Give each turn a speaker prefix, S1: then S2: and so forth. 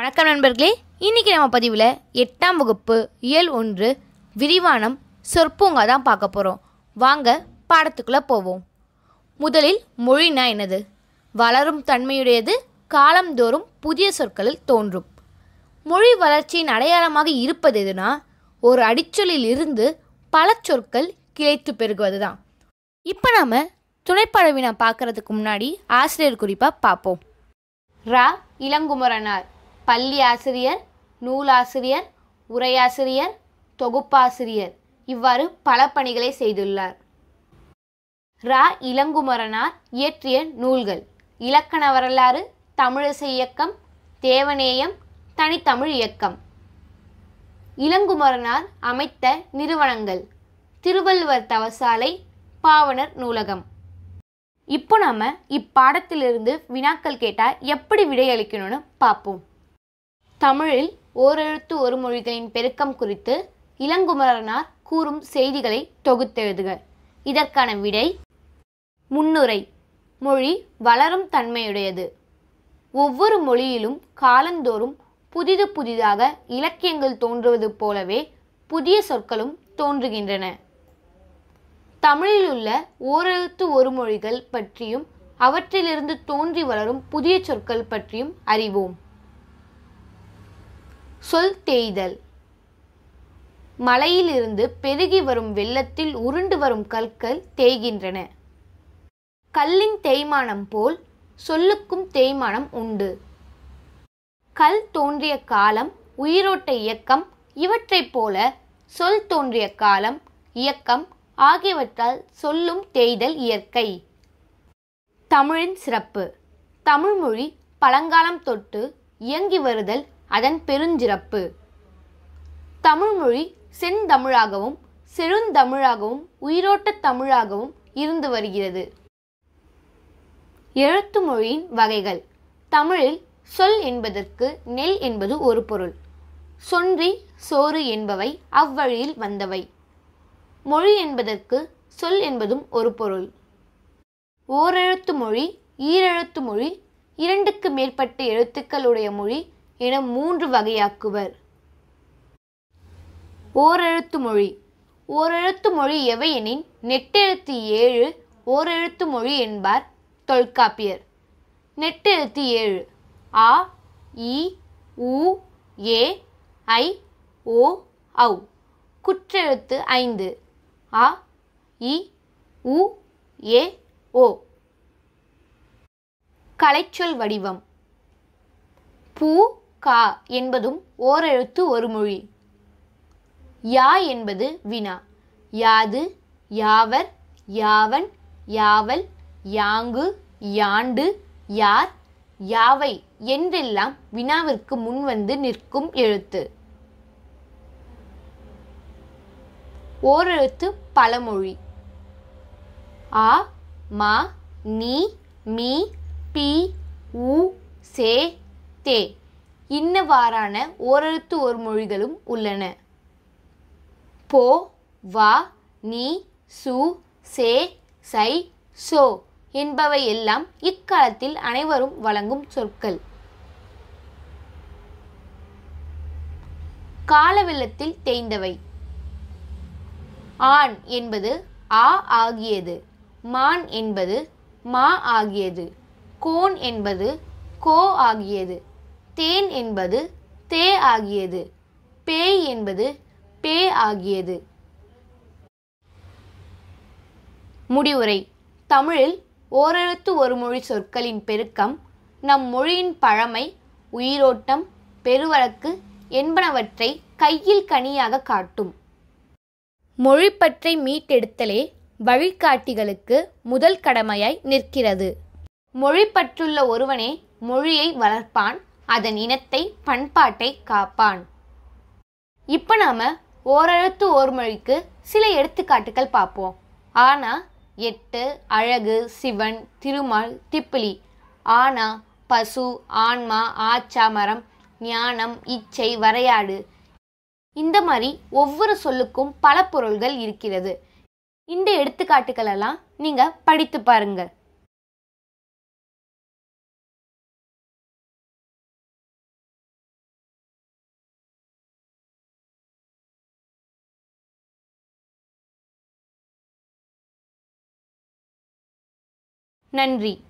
S1: வணக்கம் நண்பர்களே இன்றைக்கி நம்ம பதிவில் எட்டாம் வகுப்பு இயல் ஒன்று விரிவானம் சொற்பூங்கா தான் பார்க்க போகிறோம் வாங்க பாடத்துக்குள்ளே போவோம் முதலில் மொழினா என்னது வளரும் தன்மையுடையது காலந்தோறும் புதிய சொற்களில் தோன்றும் மொழி வளர்ச்சியின் அடையாளமாக இருப்பது எதுனா ஒரு அடிச்சொலில் இருந்து பல சொற்கள் கிளைத்து பெருகுவது தான் இப்போ நாம் துணைப்படவினா பார்க்குறதுக்கு முன்னாடி ஆசிரியர் குறிப்பாக பார்ப்போம் ரா இளங்குமரனார் பள்ளி ஆசிரியர் நூலாசிரியர் உரையாசிரியர் தொகுப்பாசிரியர் இவ்வாறு பல பணிகளை செய்துள்ளார் ரா இளங்குமரனார் இயற்றிய நூல்கள் இலக்கண வரலாறு தமிழிசை இயக்கம் தேவநேயம் தனித்தமிழ் இயக்கம் இளங்குமரனார் அமைத்த நிறுவனங்கள் திருவள்ளுவர் தவசாலை பாவனர் நூலகம் இப்போ நம்ம இப்பாடத்திலிருந்து வினாக்கள் கேட்டால் எப்படி விடையளிக்கணும்னு பார்ப்போம் தமிழில் ஓரெழுத்து ஒரு மொழிகளின் பெருக்கம் குறித்து இளங்குமரனார் கூறும் செய்திகளை தொகுத்தெழுதுக இதற்கான விடை முன்னுரை மொழி வளரும் தன்மையுடையது ஒவ்வொரு மொழியிலும் காலந்தோறும் புதிது புதிதாக இலக்கியங்கள் தோன்றுவது போலவே புதிய சொற்களும் தோன்றுகின்றன தமிழில் உள்ள ஓரெழுத்து ஒரு மொழிகள் பற்றியும் அவற்றிலிருந்து தோன்றி வளரும் புதிய சொற்கள் பற்றியும் அறிவோம் சொல் தேய்தல் மலையிலிருந்து பெருகி வரும் வெள்ளத்தில் உருண்டு வரும் கற்கள் தேய்கின்றன கல்லின் தேய்மானம் போல் சொல்லுக்கும் தேய்மானம் உண்டு கல் தோன்றிய காலம் உயிரோட்ட இயக்கம் இவற்றைப் போல சொல் தோன்றிய காலம் இயக்கம் ஆகியவற்றால் சொல்லும் தேய்தல் இயற்கை தமிழின் சிறப்பு தமிழ்மொழி பழங்காலம் தொட்டு இயங்கி வருதல் அதன் பெருஞ்சிறப்பு தமிழ்மொழி செந்தமிழாகவும் செழுந்தமிழாகவும் உயிரோட்ட தமிழாகவும் இருந்து வருகிறது எழுத்து மொழியின் வகைகள் தமிழில் சொல் என்பதற்கு நெல் என்பது ஒரு பொருள் சொன்றி சோறு என்பவை அவ்வழியில் வந்தவை மொழி என்பதற்கு சொல் என்பதும் ஒரு பொருள் ஓரெழுத்து மொழி ஈரெழுத்து மொழி இரண்டுக்கு மேற்பட்ட எழுத்துக்களுடைய மொழி என மூன்று வகையாக்குவர் ஓரெழுத்து மொழி ஓரெழுத்து மொழி எவையெனின் நெட்டெழுத்து ஏழு ஓரெழுத்து மொழி என்பார் தொல்காப்பியர் நெட்டெழுத்து ஏழு ஆ இ உ ஏ ஐ ஓ ஔ குற்றெழுத்து ஐந்து ஆ இ உ ஏ ஓ கலைச்சொல் வடிவம் பூ கா என்பதும் ஓரெழுத்து ஒரு மொழி யா என்பது வினா யாது யாவர் யாவன் யாவல் யாங்கு யாண்டு யார் யாவை என்றெல்லாம் வினாவிற்கு முன் வந்து நிற்கும் எழுத்து ஓரெழுத்து பழமொழி ஆ மா நீ மீ பி உ சே தே இன்னவாறான ஓரெழுத்து ஒரு மொழிகளும் உள்ளன போ வா நீ சு சே சை சோ என்பவை எல்லாம் இக்காலத்தில் அனைவரும் வழங்கும் சொற்கள் காலவெள்ளத்தில் தேய்ந்தவை ஆண் என்பது ஆ ஆகியது மான் என்பது மா ஆகியது கோன் என்பது கோ ஆகியது தேன் என்பது தே ஆகியது பேய் என்பது பே ஆகியது முடிவுரை தமிழில் ஓரெழுத்து ஒரு மொழி சொற்களின் பெருக்கம் நம் மொழியின் பழமை உயிரோட்டம் பெருவழக்கு என்பனவற்றை கையில் கனியாக காட்டும் மொழிப்பற்றை மீட்டெடுத்தலே வழிகாட்டிகளுக்கு முதல் கடமையாய் நிற்கிறது மொழிப்பற்றுள்ள ஒருவனே மொழியை வளர்ப்பான் அதன் இனத்தை பண்பாட்டை காப்பான் இப்போ நாம் ஓரெழுத்து ஓர்மொழிக்கு சில எடுத்துக்காட்டுகள் பார்ப்போம் ஆனால் எட்டு அழகு சிவன் திருமால் திப்பிலி ஆனா பசு ஆன்மா ஆச்சா மரம் ஞானம் இச்சை வரையாடு இந்த மாதிரி ஒவ்வொரு சொல்லுக்கும் பல பொருள்கள் இருக்கிறது இந்த எடுத்துக்காட்டுகளெல்லாம் நீங்கள் படித்து பாருங்கள் 南瑞。